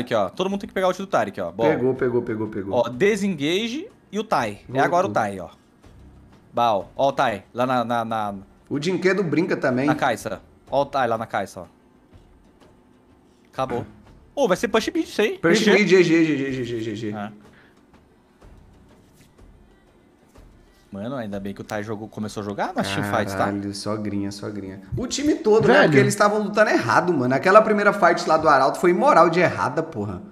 Aqui, ó. Todo mundo tem que pegar o ult do Tarek, ó. Pegou, pegou, pegou, pegou. Ó, desengage e o Tai. é agora o Tai, ó. Bal. Ó o Tai, lá na... na, na... O Jinquedo brinca também. Na caixa. Ó o Tai lá na caixa, ó. Acabou. Ô, oh, vai ser push mid isso aí. Push mid, GG, GG, GG, GG. Mano, ainda bem que o Tai jogou, começou a jogar nas Fight, tá? Caralho, sogrinha, sogrinha. O time todo, né? Velho. né? Porque eles estavam lutando errado, mano. Aquela primeira fight lá do Arauto foi imoral de errada, porra.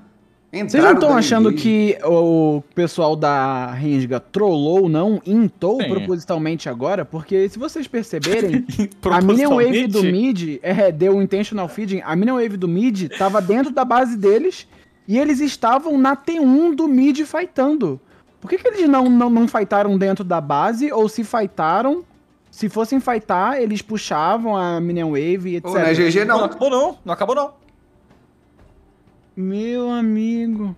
Vocês não estão achando que o pessoal da Renga trollou, não, intou Sim. propositalmente agora? Porque se vocês perceberem, a Minion Wave do mid é, deu um intentional feeding. A Minion Wave do mid tava dentro da base deles e eles estavam na T1 do mid fightando. Por que, que eles não, não, não fightaram dentro da base? Ou se fightaram, se fossem fightar, eles puxavam a Minion Wave, etc. não, é GG não. não. acabou não, não acabou não. Meu amigo.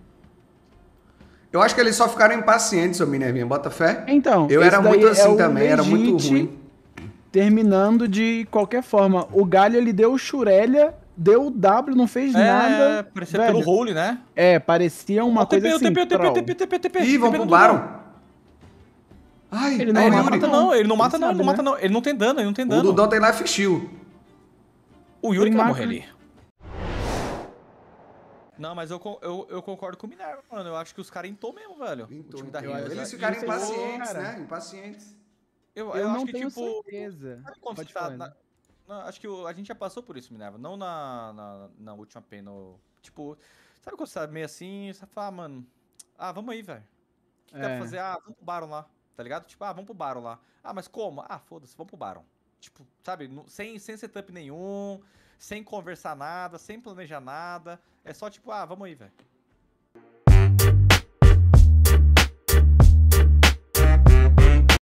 Eu acho que eles só ficaram impacientes, ô Minervinha, bota fé. Então, eu era muito é assim é também, era muito ruim. Terminando de qualquer forma. O Galho ele deu o Xurelha deu o W, não fez é, nada. É, parecia velho. pelo role, né? É, parecia uma o coisa TP, assim. TP, TP, o TP, TP, TP, TP. Ih, vão pro Baron. Ai, ele é não, é, ele não mata não, ele não mata não, ele não né? mata não. Ele não tem dano, ele não tem dano. O Dudão tem life shield. O Yuri que vai morrer ali. Não, mas eu, eu, eu, concordo com o Minerva, mano. Eu acho que os caras entou mesmo, velho. Entou, o time da Riot. Eles ficaram é impacientes, né? Impacientes. Eu, eu, eu não acho que, tipo, certeza. Pode tá falar, na, né? Não, acho que o, a gente já passou por isso, Minerva. Não na, na, na última pena. Tipo, sabe quando você tá meio assim, você fala, ah, mano, ah, vamos aí, velho. O que, é. que dá pra é. fazer? Ah, vamos pro Baron lá, tá ligado? Tipo, ah, vamos pro Baron lá. Ah, mas como? Ah, foda-se, vamos pro Baron. Tipo, sabe, sem, sem setup nenhum, sem conversar nada, sem planejar nada. É só tipo, ah, vamos aí, velho.